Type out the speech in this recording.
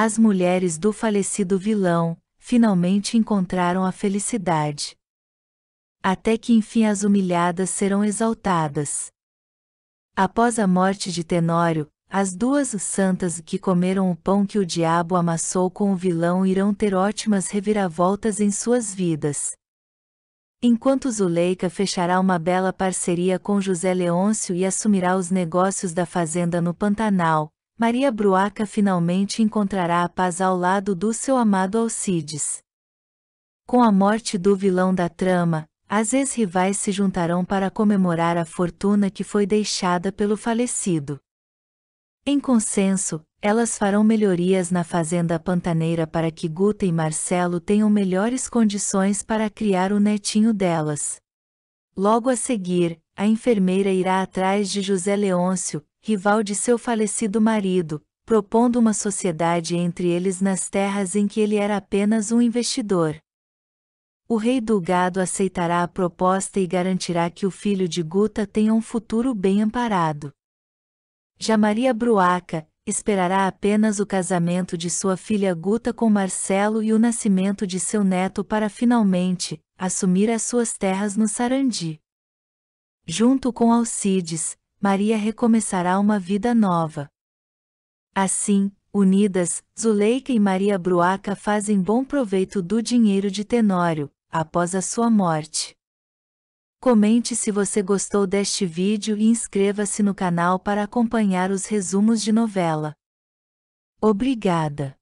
As mulheres do falecido vilão finalmente encontraram a felicidade. Até que enfim as humilhadas serão exaltadas. Após a morte de Tenório, as duas santas que comeram o pão que o diabo amassou com o vilão irão ter ótimas reviravoltas em suas vidas. Enquanto Zuleika fechará uma bela parceria com José Leôncio e assumirá os negócios da fazenda no Pantanal, Maria Bruaca finalmente encontrará a paz ao lado do seu amado Alcides. Com a morte do vilão da trama, as ex-rivais se juntarão para comemorar a fortuna que foi deixada pelo falecido. Em consenso, elas farão melhorias na fazenda pantaneira para que Guta e Marcelo tenham melhores condições para criar o netinho delas. Logo a seguir, a enfermeira irá atrás de José Leôncio, rival de seu falecido marido, propondo uma sociedade entre eles nas terras em que ele era apenas um investidor. O rei do gado aceitará a proposta e garantirá que o filho de Guta tenha um futuro bem amparado. Já Maria Bruaca, esperará apenas o casamento de sua filha Guta com Marcelo e o nascimento de seu neto para finalmente assumir as suas terras no Sarandi. Junto com Alcides, Maria recomeçará uma vida nova. Assim, unidas, Zuleika e Maria Bruaca fazem bom proveito do dinheiro de Tenório, após a sua morte. Comente se você gostou deste vídeo e inscreva-se no canal para acompanhar os resumos de novela. Obrigada!